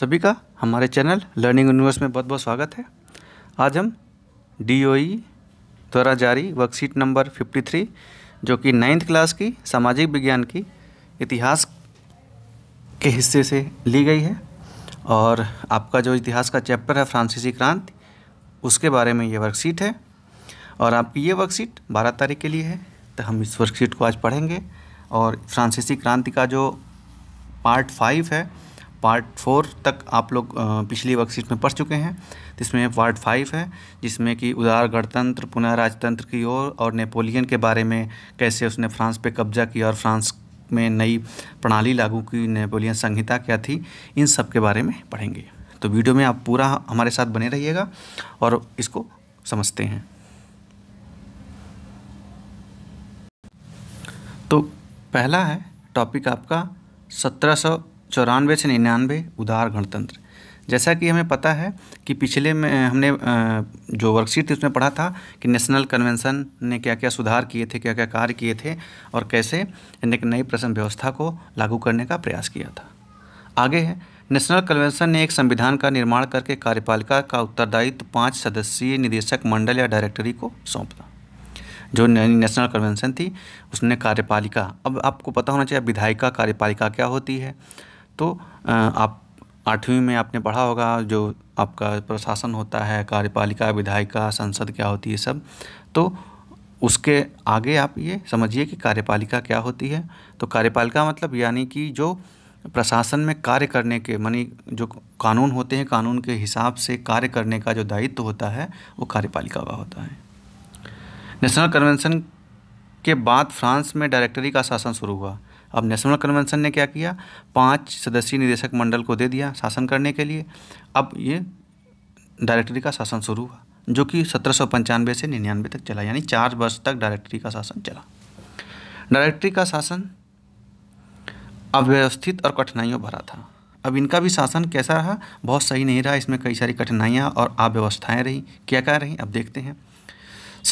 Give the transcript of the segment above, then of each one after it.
सभी का हमारे चैनल लर्निंग यूनिवर्स में बहुत बहुत स्वागत है आज हम ओ e द्वारा जारी वर्कशीट नंबर 53 जो कि नाइन्थ क्लास की सामाजिक विज्ञान की इतिहास के हिस्से से ली गई है और आपका जो इतिहास का चैप्टर है फ्रांसीसी क्रांति उसके बारे में ये वर्कशीट है और आपकी ये वर्कशीट बारह तारीख के लिए है तो हम इस वर्कशीट को आज पढ़ेंगे और फ्रांसीसी क्रांति का जो पार्ट फाइव है पार्ट फोर तक आप लोग पिछली वर्कशीट में पढ़ चुके हैं जिसमें पार्ट फाइव है जिसमें कि उदार गणतंत्र पुनः राजतंत्र की ओर और, और नेपोलियन के बारे में कैसे उसने फ्रांस पे कब्जा किया और फ्रांस में नई प्रणाली लागू की नेपोलियन संहिता क्या थी इन सब के बारे में पढ़ेंगे तो वीडियो में आप पूरा हमारे साथ बने रहिएगा और इसको समझते हैं तो पहला है टॉपिक आपका सत्रह चौरानवे से निन्यानवे उदार गणतंत्र जैसा कि हमें पता है कि पिछले में हमने जो वर्कशीट थी उसमें पढ़ा था कि नेशनल कन्वेंशन ने क्या क्या सुधार किए थे क्या क्या कार्य किए थे और कैसे एक नई प्रसन्न व्यवस्था को लागू करने का प्रयास किया था आगे है नेशनल कन्वेंशन ने एक संविधान का निर्माण करके कार्यपालिका का उत्तरदायित्व पाँच सदस्यीय निदेशक मंडल या डायरेक्टरी को सौंपा जो नेशनल कन्वेंशन थी उसने कार्यपालिका अब आपको पता होना चाहिए विधायिका कार्यपालिका क्या होती है तो आप आठवीं में आपने पढ़ा होगा जो आपका प्रशासन होता है कार्यपालिका विधायिका संसद क्या होती है सब तो उसके आगे आप ये समझिए कि कार्यपालिका क्या होती है तो कार्यपालिका मतलब यानी कि जो प्रशासन में कार्य करने के मानी जो कानून होते हैं कानून के हिसाब से कार्य करने का जो दायित्व होता है वो कार्यपालिका का होता है नेशनल कन्वेंशन के बाद फ्रांस में डायरेक्टरी का शासन शुरू हुआ अब नेशनल कन्वेंशन ने क्या किया पाँच सदस्यीय निदेशक मंडल को दे दिया शासन करने के लिए अब ये डायरेक्टरी का शासन शुरू हुआ जो कि सत्रह से निन्यानवे तक चला यानी चार वर्ष तक डायरेक्टरी का शासन चला डायरेक्टरी का शासन अव्यवस्थित और कठिनाइयों भरा था अब इनका भी शासन कैसा रहा बहुत सही नहीं रहा इसमें कई सारी कठिनाइयाँ और अव्यवस्थाएँ रहीं क्या क्या रहीं अब देखते हैं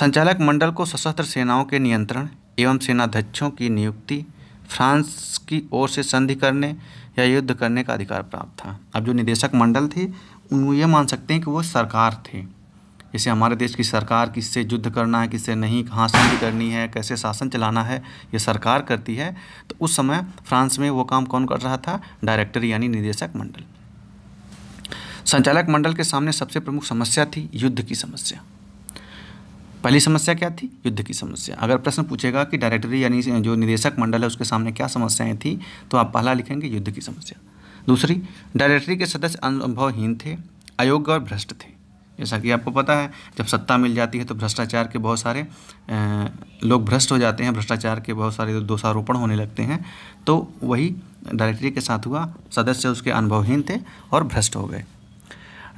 संचालक मंडल को सशस्त्र सेनाओं के नियंत्रण एवं सेनाध्यक्षों की नियुक्ति फ्रांस की ओर से संधि करने या युद्ध करने का अधिकार प्राप्त था अब जो निदेशक मंडल थे उनको ये मान सकते हैं कि वो सरकार थे जैसे हमारे देश की सरकार किससे युद्ध करना है किससे नहीं कहाँ संधि करनी है कैसे शासन चलाना है ये सरकार करती है तो उस समय फ्रांस में वो काम कौन कर रहा था डायरेक्टर यानी निदेशक मंडल संचालक मंडल के सामने सबसे प्रमुख समस्या थी युद्ध की समस्या पहली समस्या क्या थी युद्ध की समस्या अगर प्रश्न पूछेगा कि डायरेक्टरी यानी जो निदेशक मंडल है उसके सामने क्या समस्याएं थी तो आप पहला लिखेंगे युद्ध की समस्या दूसरी डायरेक्टरी के सदस्य अनुभवहीन थे अयोग्य और भ्रष्ट थे जैसा कि आपको पता है जब सत्ता मिल जाती है तो भ्रष्टाचार के बहुत सारे लोग भ्रष्ट हो जाते हैं भ्रष्टाचार के बहुत सारे दोषारोपण होने लगते हैं तो वही डायरेक्टरी के साथ हुआ सदस्य उसके अनुभवहीन थे और भ्रष्ट हो गए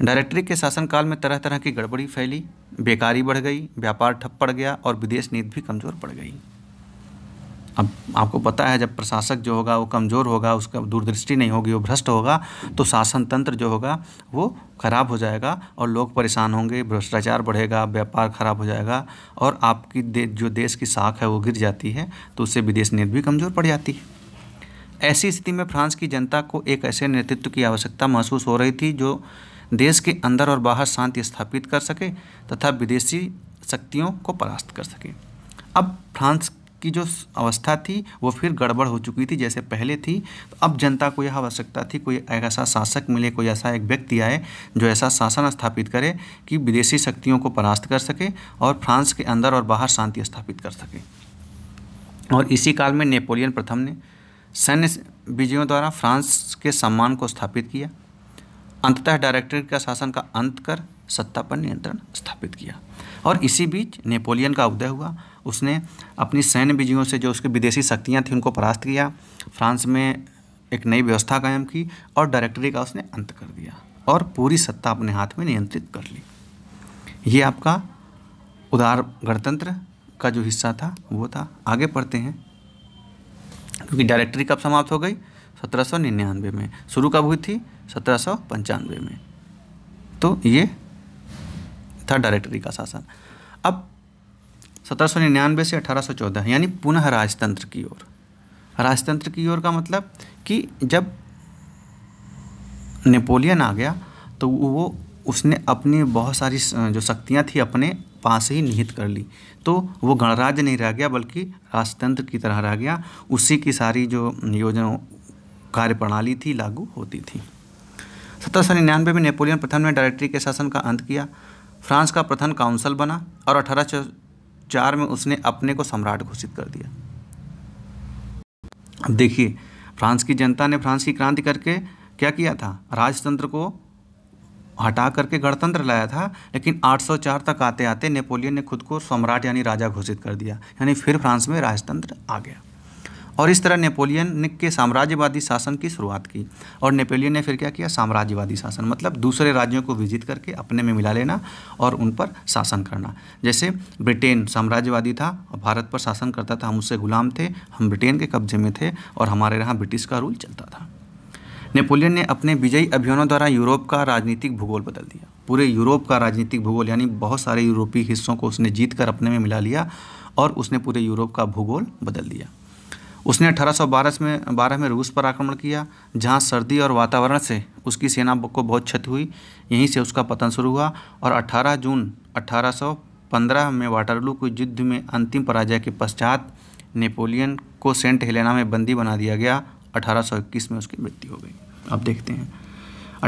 डायरेक्टरी के शासनकाल में तरह तरह की गड़बड़ी फैली बेकारी बढ़ गई व्यापार ठप पड़ गया और विदेश नीति भी कमज़ोर पड़ गई अब आपको पता है जब प्रशासक जो होगा वो कमज़ोर होगा उसका दूरदृष्टि नहीं होगी वो भ्रष्ट होगा तो शासन तंत्र जो होगा वो ख़राब हो जाएगा और लोग परेशान होंगे भ्रष्टाचार बढ़ेगा व्यापार ख़राब हो जाएगा और आपकी दे, जो देश की साख है वो गिर जाती है तो उससे विदेश नीति भी कमज़ोर पड़ जाती है ऐसी स्थिति में फ्रांस की जनता को एक ऐसे नेतृत्व की आवश्यकता महसूस हो रही थी जो देश के अंदर और बाहर शांति स्थापित कर सके तथा विदेशी शक्तियों को परास्त कर सके अब फ्रांस की जो अवस्था थी वो फिर गड़बड़ हो चुकी थी जैसे पहले थी तो अब जनता को यह आवश्यकता थी कोई ऐसा शासक मिले कोई ऐसा एक व्यक्ति आए जो ऐसा शासन स्थापित करे कि विदेशी शक्तियों को परास्त कर सके और फ्रांस के अंदर और बाहर शांति स्थापित कर सके और इसी काल में नेपोलियन प्रथम ने सैन्य विजयों द्वारा फ्रांस के सम्मान को स्थापित किया अंततः डायरेक्टरेट का शासन का अंत कर सत्ता पर नियंत्रण स्थापित किया और इसी बीच नेपोलियन का उदय हुआ उसने अपनी सैन्य विजयों से जो उसके विदेशी शक्तियाँ थीं उनको परास्त किया फ्रांस में एक नई व्यवस्था कायम की और डायरेक्टरी का उसने अंत कर दिया और पूरी सत्ता अपने हाथ में नियंत्रित कर ली ये आपका उदार गणतंत्र का जो हिस्सा था वो था आगे पढ़ते हैं क्योंकि डायरेक्टरी कब समाप्त हो गई सत्रह में शुरू कब हुई थी सत्रह में तो ये था डायरेक्टरी का शासन अब सत्रह से अठारह यानी पुनः राजतंत्र की ओर राजतंत्र की ओर का मतलब कि जब नेपोलियन आ गया तो वो उसने अपनी बहुत सारी जो शक्तियाँ थी अपने पास ही निहित कर ली तो वो गणराज्य नहीं रह गया बल्कि राजतंत्र की तरह रह गया उसी की सारी जो योजना कार्यप्रणाली थी लागू होती थी सत्रह में नेपोलियन प्रथम ने डायरेक्टरी के शासन का अंत किया फ्रांस का प्रथम काउंसिल बना और अठारह चार में उसने अपने को सम्राट घोषित कर दिया अब देखिए फ्रांस की जनता ने फ्रांस की क्रांति करके क्या किया था राजतंत्र को हटा करके गणतंत्र लाया था लेकिन 804 तक आते आते नेपोलियन ने खुद को सम्राट यानी राजा घोषित कर दिया यानी फिर फ्रांस में राजतंत्र आ गया और इस तरह नेपोलियन ने के साम्राज्यवादी शासन की शुरुआत की और नेपोलियन ने फिर क्या किया साम्राज्यवादी शासन मतलब दूसरे राज्यों को विजिट करके अपने में मिला लेना और उन पर शासन करना जैसे ब्रिटेन साम्राज्यवादी था और भारत पर शासन करता था हम उससे गुलाम थे हम ब्रिटेन के कब्जे में थे और हमारे यहाँ ब्रिटिश का रूल चलता था नेपोलियन ने अपने विजयी अभियानों द्वारा यूरोप का राजनीतिक भूगोल बदल दिया पूरे यूरोप का राजनीतिक भूगोल यानी बहुत सारे यूरोपीय हिस्सों को उसने जीत कर अपने में मिला लिया और उसने पूरे यूरोप का भूगोल बदल दिया उसने अठारह में बारह में रूस पर आक्रमण किया जहां सर्दी और वातावरण से उसकी सेना को बहुत क्षति हुई यहीं से उसका पतन शुरू हुआ और 18 जून 1815 में वाटरलू के युद्ध में अंतिम पराजय के पश्चात नेपोलियन को सेंट हेलेना में बंदी बना दिया गया 1821 में उसकी मृत्यु हो गई अब देखते हैं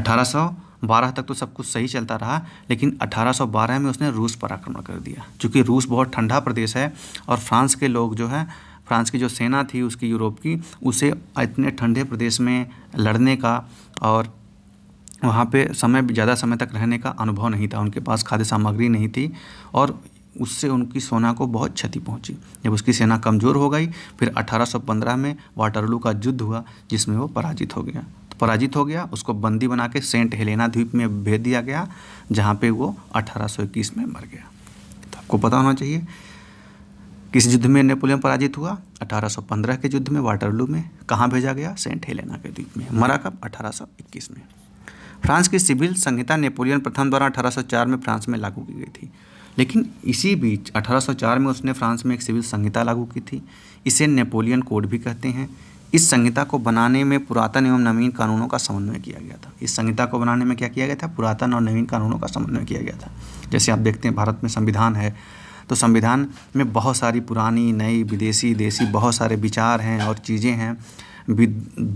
1812 तक तो सब कुछ सही चलता रहा लेकिन 1812 में उसने रूस पर आक्रमण कर दिया क्योंकि रूस बहुत ठंडा प्रदेश है और फ्रांस के लोग जो हैं फ्रांस की जो सेना थी उसकी यूरोप की उसे इतने ठंडे प्रदेश में लड़ने का और वहाँ पे समय ज़्यादा समय तक रहने का अनुभव नहीं था उनके पास खाद्य सामग्री नहीं थी और उससे उनकी सोना को बहुत क्षति पहुंची जब उसकी सेना कमज़ोर हो गई फिर 1815 में वाटरलू का युद्ध हुआ जिसमें वो पराजित हो गया तो पराजित हो गया उसको बंदी बना के सेंट हेलेना द्वीप में भेज दिया गया जहाँ पे वो 1821 में मर गया तो आपको पता होना चाहिए किस युद्ध में नेपोलियन पराजित हुआ 1815 के युद्ध में वाटरलू में कहाँ भेजा गया सेंट हेलेना के द्वीप में मरा कब 1821 में फ्रांस की सिविल संहिता नेपोलियन प्रथम द्वारा 1804 में फ्रांस में लागू की गई थी लेकिन इसी बीच 1804 में उसने फ्रांस में एक सिविल संहिता लागू की थी इसे नेपोलियन कोड भी कहते हैं इस संहिता को बनाने में पुरातन एवं नवीन कानूनों का समन्वय किया गया था इस संहिता को बनाने में क्या किया गया था पुरातन और नवीन कानूनों का समन्वय किया गया था जैसे आप देखते हैं भारत में संविधान है तो संविधान में बहुत सारी पुरानी नई विदेशी देशी बहुत सारे विचार हैं और चीज़ें हैं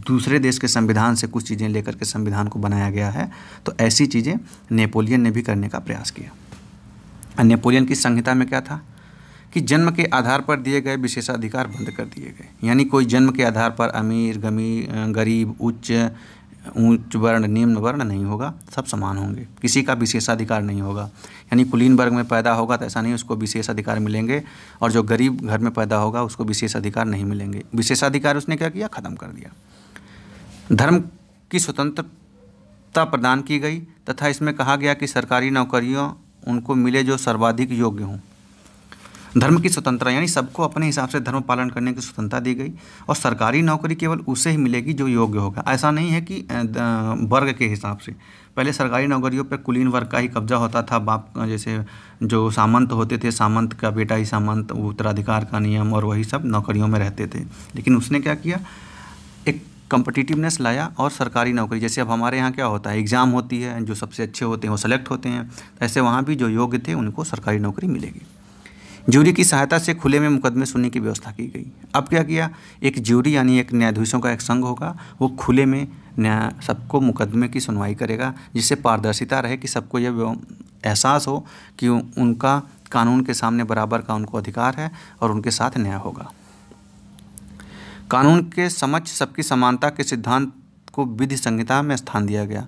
दूसरे देश के संविधान से कुछ चीज़ें लेकर के संविधान को बनाया गया है तो ऐसी चीज़ें नेपोलियन ने भी करने का प्रयास किया नेपोलियन की संहिता में क्या था कि जन्म के आधार पर दिए गए विशेषाधिकार बंद कर दिए गए यानी कोई जन्म के आधार पर अमीर गमी गरीब उच्च ऊंच वर्ण निम्न वर्ण नहीं होगा सब समान होंगे किसी का विशेषाधिकार नहीं होगा यानी कुलीन वर्ग में पैदा होगा तो ऐसा नहीं उसको विशेष अधिकार मिलेंगे और जो गरीब घर में पैदा होगा उसको विशेष अधिकार नहीं मिलेंगे विशेषाधिकार उसने क्या किया ख़त्म कर दिया धर्म की स्वतंत्रता प्रदान की गई तथा इसमें कहा गया कि सरकारी नौकरियों उनको मिले जो सर्वाधिक योग्य हों धर्म की स्वतंत्रता यानी सबको अपने हिसाब से धर्म पालन करने की स्वतंत्रता दी गई और सरकारी नौकरी केवल उसे ही मिलेगी जो योग्य होगा ऐसा नहीं है कि वर्ग के हिसाब से पहले सरकारी नौकरियों पर कुलीन वर्ग का ही कब्जा होता था बाप जैसे जो सामंत होते थे सामंत का बेटा ही सामंत उत्तराधिकार का नियम और वही सब नौकरियों में रहते थे लेकिन उसने क्या किया एक कंपटिटिवनेस लाया और सरकारी नौकरी जैसे अब हमारे यहाँ क्या होता है एग्ज़ाम होती है जो सबसे अच्छे होते हैं वो सेलेक्ट होते हैं तो ऐसे वहाँ भी जो योग्य थे उनको सरकारी नौकरी मिलेगी ज्यूरी की सहायता से खुले में मुकदमे सुनने की व्यवस्था की गई अब क्या किया एक ज्यूरी यानी एक न्यायाधीशों का एक संघ होगा वो खुले में न्याय सबको मुकदमे की सुनवाई करेगा जिससे पारदर्शिता रहे कि सबको यह एहसास हो कि उनका कानून के सामने बराबर का उनको अधिकार है और उनके साथ न्याय होगा कानून के समक्ष सबकी समानता के सिद्धांत को विधि संहिता में स्थान दिया गया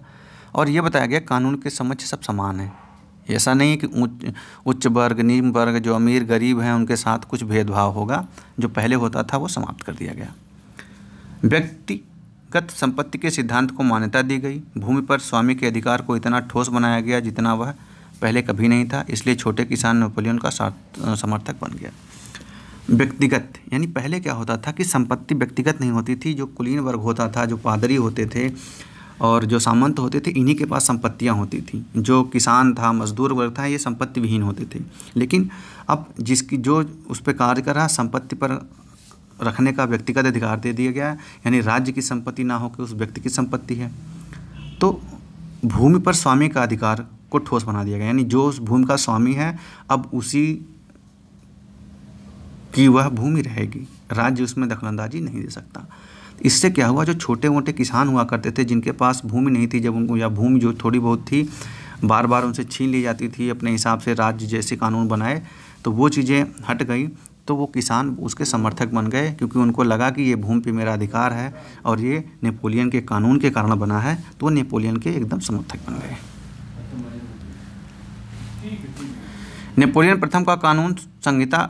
और यह बताया गया कानून के समक्ष सब समान हैं ऐसा नहीं है कि उच्च उच्च वर्ग निम्न वर्ग जो अमीर गरीब हैं उनके साथ कुछ भेदभाव होगा जो पहले होता था वो समाप्त कर दिया गया व्यक्तिगत संपत्ति के सिद्धांत को मान्यता दी गई भूमि पर स्वामी के अधिकार को इतना ठोस बनाया गया जितना वह पहले कभी नहीं था इसलिए छोटे किसान नेपोलियन का समर्थक बन गया व्यक्तिगत यानी पहले क्या होता था कि संपत्ति व्यक्तिगत नहीं होती थी जो कुलीन वर्ग होता था जो पादरी होते थे और जो सामंत होते थे इन्हीं के पास संपत्तियाँ होती थी जो किसान था मजदूर वर्ग था ये संपत्ति विहीन होते थे लेकिन अब जिसकी जो उस पर कार्य कर रहा संपत्ति पर रखने का व्यक्तिगत अधिकार दे दिया गया है यानी राज्य की संपत्ति ना होकर उस व्यक्ति की संपत्ति है तो भूमि पर स्वामी का अधिकार को ठोस बना दिया गया यानी जो उस भूमि का स्वामी है अब उसी की वह भूमि रहेगी राज्य उसमें दखलंदाजी नहीं दे सकता इससे क्या हुआ जो छोटे मोटे किसान हुआ करते थे जिनके पास भूमि नहीं थी जब उनको या भूमि जो थोड़ी बहुत थी बार बार उनसे छीन ली जाती थी अपने हिसाब से राज्य जैसे कानून बनाए तो वो चीज़ें हट गई तो वो किसान उसके समर्थक बन गए क्योंकि उनको लगा कि ये भूमि पे मेरा अधिकार है और ये नेपोलियन के कानून के कारण बना है तो वो नेपोलियन के एकदम समर्थक बन गए नेपोलियन प्रथम का कानून संहिता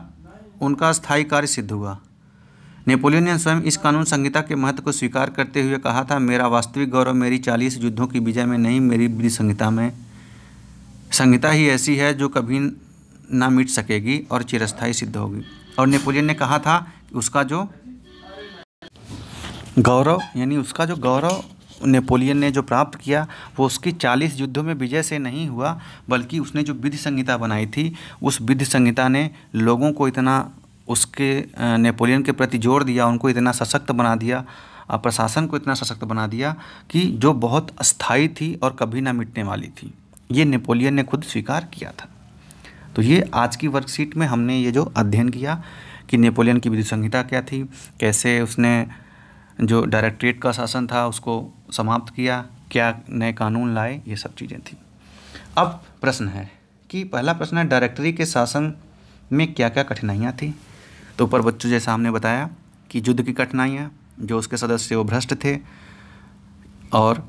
उनका स्थायी कार्य सिद्ध हुआ नेपोलियन ने स्वयं इस कानून संहिता के महत्व को स्वीकार करते हुए कहा था मेरा वास्तविक गौरव मेरी चालीस युद्धों की विजय में नहीं मेरी विधि संहिता में संहिता ही ऐसी है जो कभी ना मिट सकेगी और चिरस्थाई सिद्ध होगी और नेपोलियन ने कहा था उसका जो गौरव यानी उसका जो गौरव नेपोलियन ने जो प्राप्त किया वो उसकी चालीस युद्धों में विजय से नहीं हुआ बल्कि उसने जो विधि संहिता बनाई थी उस विधि संहिता ने लोगों को इतना उसके नेपोलियन के प्रति जोर दिया उनको इतना सशक्त बना दिया प्रशासन को इतना सशक्त बना दिया कि जो बहुत अस्थाई थी और कभी ना मिटने वाली थी ये नेपोलियन ने खुद स्वीकार किया था तो ये आज की वर्कशीट में हमने ये जो अध्ययन किया कि नेपोलियन की विधि संहिता क्या थी कैसे उसने जो डायरेक्ट्रेट का शासन था उसको समाप्त किया क्या नए कानून लाए ये सब चीज़ें थी अब प्रश्न है कि पहला प्रश्न है डायरेक्टरी के शासन में क्या क्या कठिनाइयाँ थी तो ऊपर बच्चों जैसा हमने बताया कि युद्ध की कठिनाइयाँ जो उसके सदस्य वो भ्रष्ट थे और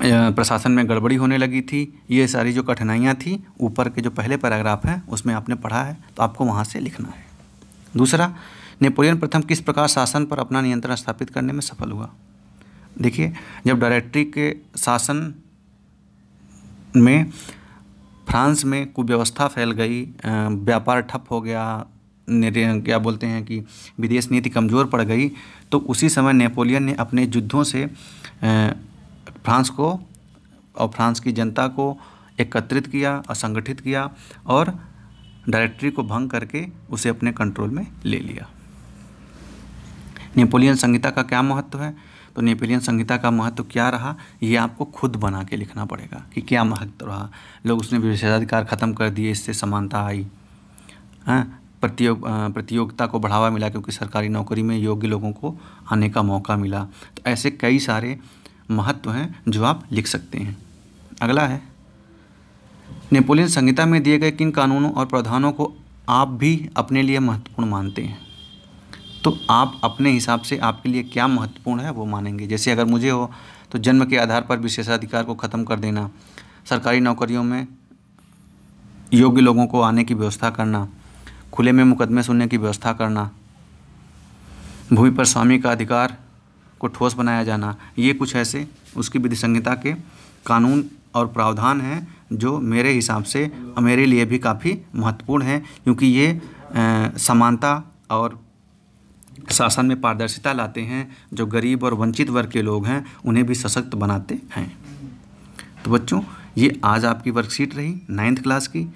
प्रशासन में गड़बड़ी होने लगी थी ये सारी जो कठिनाइयाँ थी ऊपर के जो पहले पैराग्राफ हैं उसमें आपने पढ़ा है तो आपको वहाँ से लिखना है दूसरा नेपोलियन प्रथम किस प्रकार शासन पर अपना नियंत्रण स्थापित करने में सफल हुआ देखिए जब डायरेक्टरी के शासन में फ्रांस में कुव्यवस्था फैल गई व्यापार ठप हो गया क्या बोलते हैं कि विदेश नीति कमज़ोर पड़ गई तो उसी समय नेपोलियन ने अपने युद्धों से फ्रांस को और फ्रांस की जनता को एकत्रित किया असंगठित किया और डायरेक्टरी को भंग करके उसे अपने कंट्रोल में ले लिया नेपोलियन संहिता का क्या महत्व है तो नेपोलियन संहिता का महत्व क्या रहा ये आपको खुद बना के लिखना पड़ेगा कि क्या महत्व रहा लोग उसने विशेषाधिकार ख़त्म कर दिए इससे समानता आई हाँ प्रतियोग प्रतियोगिता को बढ़ावा मिला क्योंकि सरकारी नौकरी में योग्य लोगों को आने का मौका मिला तो ऐसे कई सारे महत्व हैं जो आप लिख सकते हैं अगला है नेपोलियन संहिता में दिए गए किन कानूनों और प्रावधानों को आप भी अपने लिए महत्वपूर्ण मानते हैं तो आप अपने हिसाब से आपके लिए क्या महत्वपूर्ण है वो मानेंगे जैसे अगर मुझे हो तो जन्म के आधार पर विशेषाधिकार को ख़त्म कर देना सरकारी नौकरियों में योग्य लोगों को आने की व्यवस्था करना खुले में मुकदमे सुनने की व्यवस्था करना भूमि पर स्वामी का अधिकार को ठोस बनाया जाना ये कुछ ऐसे उसकी विधि संहिता के कानून और प्रावधान हैं जो मेरे हिसाब से मेरे लिए भी काफ़ी महत्वपूर्ण हैं क्योंकि ये समानता और शासन में पारदर्शिता लाते हैं जो गरीब और वंचित वर्ग के लोग हैं उन्हें भी सशक्त बनाते हैं तो बच्चों ये आज आपकी वर्कशीट रही नाइन्थ क्लास की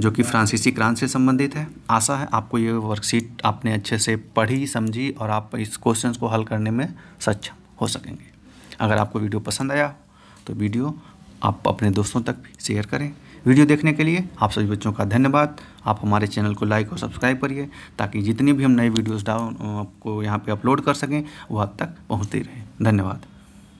जो कि फ्रांसीसी क्रांत से संबंधित है आशा है आपको ये वर्कशीट आपने अच्छे से पढ़ी समझी और आप इस क्वेश्चन को हल करने में सक्षम हो सकेंगे अगर आपको वीडियो पसंद आया तो वीडियो आप अपने दोस्तों तक भी शेयर करें वीडियो देखने के लिए आप सभी बच्चों का धन्यवाद आप हमारे चैनल को लाइक और सब्सक्राइब करिए ताकि जितनी भी हम नई वीडियोस डाउन आपको यहाँ पे अपलोड कर सकें वह आप तक पहुँचती रहे धन्यवाद